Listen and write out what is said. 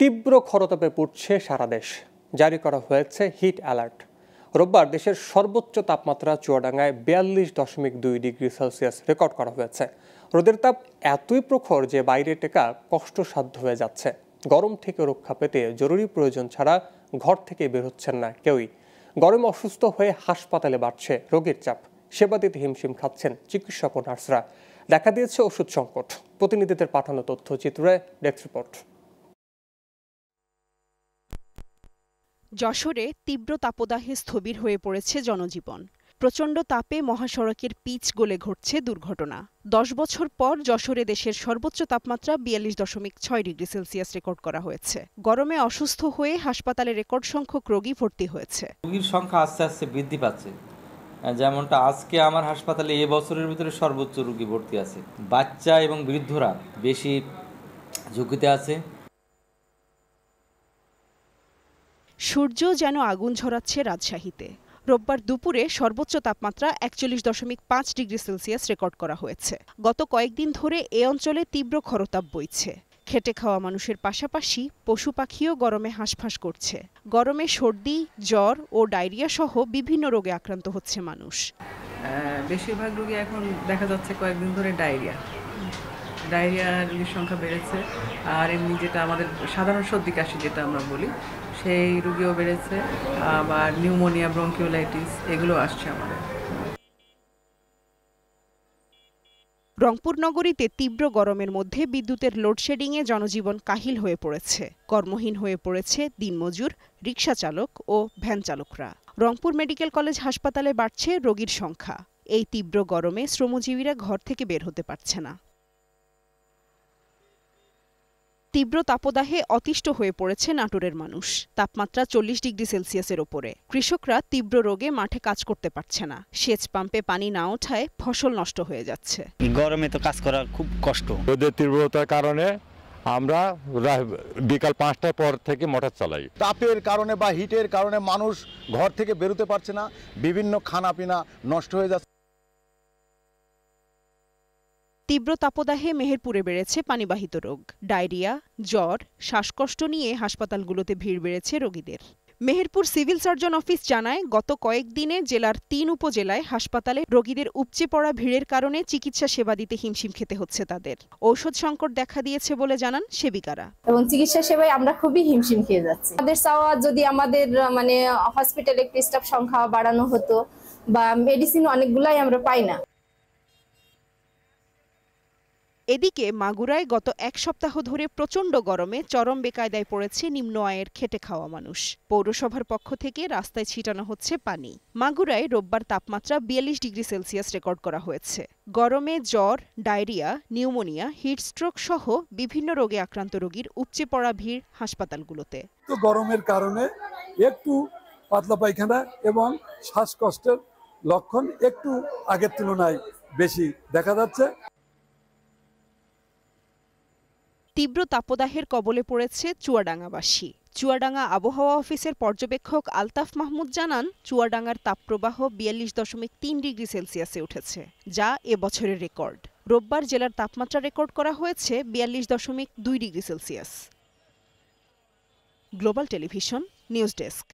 তীব্র খরতাপে পড়ছে সারা দেশ জারি করা হয়েছে হিট অ্যালার্ট রোববার দেশের সর্বোচ্চ তাপমাত্রা চুয়াডাঙ্গায় বিয়াল্লিশ দশমিক দুই ডিগ্রি সেলসিয়াস রেকর্ড করা হয়েছে রোদের তাপ এতই প্রখর যে বাইরে টেকা কষ্টসাধ্য হয়ে যাচ্ছে গরম থেকে রক্ষা পেতে জরুরি প্রয়োজন ছাড়া ঘর থেকে বেরোচ্ছেন না কেউই গরম অসুস্থ হয়ে হাসপাতালে বাড়ছে রোগীর চাপ সেবা দিতে হিমশিম খাচ্ছেন চিকিৎসক ও নার্সরা দেখা দিয়েছে ওষুধ সংকট প্রতিনিধিদের পাঠানো তথ্যচিত্রে ডেস্ক রিপোর্ট যশোরে তীব্র তাপদাহে স্থবির হয়ে পড়েছে জনজীবন প্রচণ্ড তাপে মহাসড়কের পিচ গলে ঘটছে দুর্ঘটনা দশ বছর পর যশোরে দেশের সর্বোচ্চ তাপমাত্রা বিয়াল্লিশ দশমিক ছয় ডিগ্রি সেলসিয়াস রেকর্ড করা হয়েছে গরমে অসুস্থ হয়ে হাসপাতালে রেকর্ড সংখ্যক রোগী ভর্তি হয়েছে রোগীর সংখ্যা আস্তে আস্তে বৃদ্ধি পাচ্ছে যেমনটা আজকে আমার হাসপাতালে এ বছরের ভিতরে সর্বোচ্চ রোগী ভর্তি আছে বাচ্চা এবং বৃদ্ধরা বেশি ঝুঁকিতে আছে সূর্য যেন আগুন ঝরাচ্ছে রাজশাহীতে রোববার দুপুরে সর্বোচ্চ তাপমাত্রা একচল্লিশ দশমিক পাঁচ ডিগ্রি সেলসিয়াস রেকর্ড করা হয়েছে গত কয়েকদিন ধরে এ অঞ্চলে তীব্র খরতাপ বইছে খেটে খাওয়া মানুষের পাশাপাশি পশু পাখিও গরমে হাঁসফাঁস করছে গরমে সর্দি জ্বর ও ডায়রিয়া সহ বিভিন্ন রোগে আক্রান্ত হচ্ছে মানুষ বেশিরভাগ রোগী এখন দেখা যাচ্ছে কয়েকদিন ধরে ডায়রিয়া ডায়রিয়া রোগীর সংখ্যা বেড়েছে আর এমনি যেটা আমাদের সাধারণ সর্দি কাশি যেটা আমরা বলি সেই রুগীও বেড়েছে আবার নিউমোনিয়া ব্রঙ্কিওলাইটিস এগুলো আসছে আমাদের রংপুর নগরীতে তীব্র গরমের মধ্যে বিদ্যুতের লোডশেডিংয়ে জনজীবন কাহিল হয়ে পড়েছে কর্মহীন হয়ে পড়েছে দিনমজুর রিকশা চালক ও ভ্যান চালকরা রংপুর মেডিকেল কলেজ হাসপাতালে বাড়ছে রোগীর সংখ্যা এই তীব্র গরমে শ্রমজীবীরা ঘর থেকে বের হতে পারছে না তীব্র তাপদাহে অতিষ্ঠ হয়ে পড়েছে নাটোরের মানুষ তাপমাত্রা চল্লিশ ডিগ্রি সেলসিয়াসের ওপরে কৃষকরা তীব্র রোগে মাঠে কাজ করতে পারছে না সেচ পাম্পে পানি না ওঠায় ফসল নষ্ট হয়ে যাচ্ছে গরমে তো কাজ করা খুব কষ্ট রোদের তীব্রতার কারণে আমরা বিকাল পাঁচটার পর থেকে মোটর চালাই তাপের কারণে বা হিটের কারণে মানুষ ঘর থেকে বেরোতে পারছে না বিভিন্ন খানাপিনা নষ্ট হয়ে যাচ্ছে তীব্র তাপদাহে মেহেরপুরে বেড়েছে পানিবাহিত রোগ ডায়রিয়া জ্বর শ্বাসকষ্ট নিয়ে হাসপাতালগুলোতে ভিড় বেড়েছে রোগীদের মেহেরপুর সিভিল সার্জন অফিস জানায় গত কয়েকদিনে জেলার তিন উপজেলায় হাসপাতালে রোগীদের উপচে পড়া ভিড়ের কারণে চিকিৎসা সেবা দিতে হিমশিম খেতে হচ্ছে তাদের ঔষধ সংকট দেখা দিয়েছে বলে জানান সেবিকারা এবং চিকিৎসা সেবায় আমরা খুবই হিমশিম খেয়ে যাচ্ছি আমাদের চাওয়া যদি আমাদের মানে হসপিটালে স্টাফ সংখ্যা বাড়ানো হতো বা মেডিসিন অনেকগুলাই আমরা পাই না এদিকে মাগুরায় গত এক সপ্তাহ ধরে প্রচণ্ড গরমে চরম বেকায়দায় পড়েছে নিম্ন আয়ের খেটে খাওয়া মানুষ পৌরসভার পক্ষ থেকে রাস্তায় ছিটানো হচ্ছে পানি মাগুরায় রোববার তাপমাত্রা বিয়াল্লিশ ডিগ্রি সেলসিয়াস রেকর্ড করা হয়েছে গরমে জ্বর ডায়রিয়া নিউমোনিয়া হিটস্ট্রোক সহ বিভিন্ন রোগে আক্রান্ত রোগীর উপচে পড়া ভিড় হাসপাতালগুলোতে তো গরমের কারণে একটু পাতলা পায়খানা এবং শ্বাসকষ্টের লক্ষণ একটু আগের তুলনায় বেশি দেখা যাচ্ছে তীব্র তাপদাহের কবলে পড়েছে চুয়াডাঙ্গাবাসী চুয়াডাঙ্গা আবহাওয়া অফিসের পর্যবেক্ষক আলতাফ মাহমুদ জানান চুয়াডাঙ্গার তাপপ্রবাহ বিয়াল্লিশ দশমিক তিন ডিগ্রি সেলসিয়াসে উঠেছে যা এবছরের রেকর্ড রোববার জেলার তাপমাত্রা রেকর্ড করা হয়েছে বিয়াল্লিশ দশমিক দুই degree celsius global television news desk